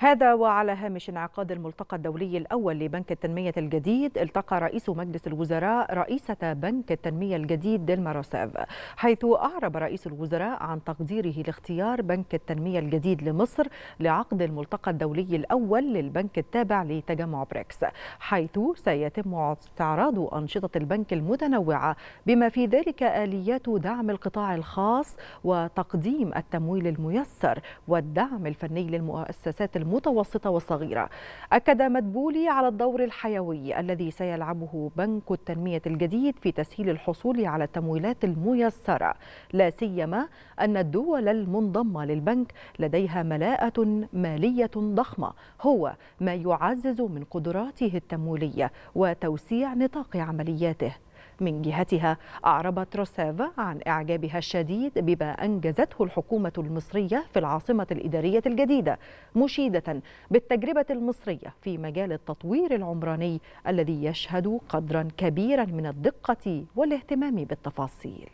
هذا وعلى هامش انعقاد الملتقى الدولي الأول لبنك التنمية الجديد التقى رئيس مجلس الوزراء رئيسة بنك التنمية الجديد ديلما روسيف حيث أعرب رئيس الوزراء عن تقديره لاختيار بنك التنمية الجديد لمصر لعقد الملتقى الدولي الأول للبنك التابع لتجمع بريكس حيث سيتم استعراض أنشطة البنك المتنوعة بما في ذلك آليات دعم القطاع الخاص وتقديم التمويل الميسر والدعم الفني للمؤسسات المتوسطة والصغيرة أكد مدبولي على الدور الحيوي الذي سيلعبه بنك التنمية الجديد في تسهيل الحصول على التمويلات الميسرة لا سيما أن الدول المنضمة للبنك لديها ملاءة مالية ضخمة هو ما يعزز من قدراته التمويلية وتوسيع نطاق عملياته من جهتها أعربت روسيف عن إعجابها الشديد بما أنجزته الحكومة المصرية في العاصمة الإدارية الجديدة مشيدة بالتجربة المصرية في مجال التطوير العمراني الذي يشهد قدرا كبيرا من الدقة والاهتمام بالتفاصيل